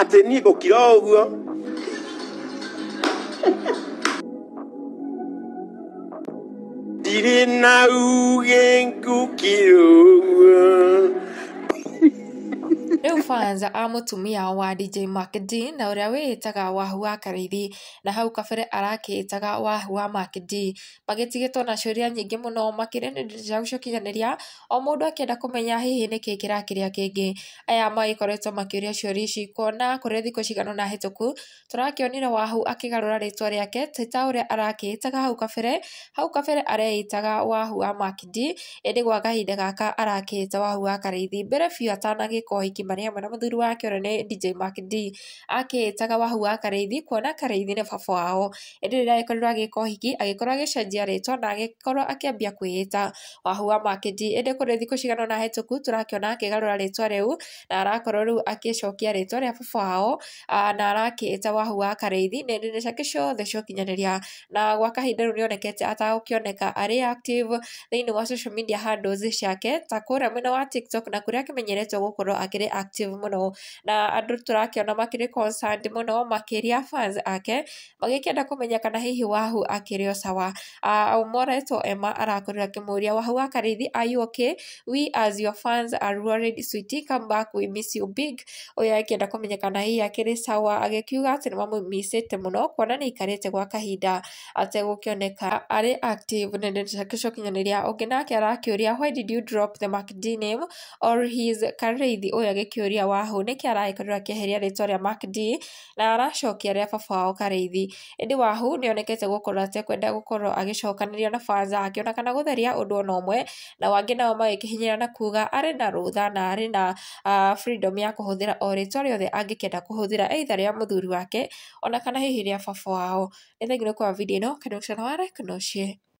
atĩ niĩ gũkira ũguo ndirĩ na uge Rĩu Banza a tumia wa DJ Makdi na ũrĩa wĩĩtaga Wahu wa Karĩithi na hau kabere arakĩĩtaga Wahu wa Makdi. Magĩtigĩtwo na ciũria nyingĩ mũno makĩrĩa gũcokinyanĩria o mũndũ akĩenda kũmenya hihi nĩkĩ kĩrakĩrĩa kĩngĩ. Aya magĩkoretwo makĩũria ciũria ici kuona kũrĩ thikũ ku ũna hĩtũku tũrakĩonire Wahu akĩgarũra rĩtwa rĩake ti ta ũrĩa arakĩĩtaga hau kabere, hau kabere areĩtaga Wahu wa Makdi ĩndĩ gwa kahinda gaka arakĩĩta Wahu wa Karĩithi mbere biũ atanagĩka ũhiki maria na muthuri wake ona ne DJ Mark D akitaga wa hau akareithi kuona kareithi ni baba wao ndire agikorirwo agika ũhiki agĩkorwo agĩcenjia rĩtwa na agĩkorwo akĩambia kwĩĩta wahu wa Mark D ĩndĩ kũrĩ thikũ cigana na hetũku tũrakĩona akĩgarũra rĩtwa rĩu na arakorwo rĩu agĩcokia rĩtwa rĩa fafo ao na arakĩĩta wahu wa kareithi na ndire ciake ciothe ciokinyanĩria na gwa kahinda rĩu nĩonekete atagũkĩoneka arĩ active thĩinĩ wa social media handles ciake ta kũrĩa mwena wa TikTok na kũrĩa akĩmenyeretwo gũkorwo akĩrĩ active muno na andu turakiona makiri concerned muno makiria fans ake magikenda kumenya kana hihi wahu akiri o sawa aumoretwo ema arakorera kimuria wahu akarithi are you okay we as your fans are worried sweetie come back we miss you big uyo akienda kumenya kana hihi akiri sawa agikiuga ati ni muno ni gwa kahinda ategukioneka ari active nende ciake cia ukinyanĩria ũngĩ nake why did you drop the mcd name or his kĩũria Wahũ nĩkĩ ararekorirwo akĩeheria rĩtwa rĩa Mark D na aracokia rĩa baba wao Karĩithi. Ĩndĩ Wahũ nĩonekete gũkorwo atekwenda gũkorwo agĩcokanĩrĩrio na Baza akĩona kana gũtheria ũndũ ona ũmwe na Wangĩ nao magĩkĩhinyĩrĩria na kuuga arĩ na rũtha na arĩ na freedom ya kũhũthĩra o rĩtwa rĩothe angĩkenda kũhũthĩra either rĩa mũthuri wake ona kana hihi rĩa baba wao. Nĩ thengiũ nĩ kwa video ĩno, Kariuki Chana Ware, Canoe.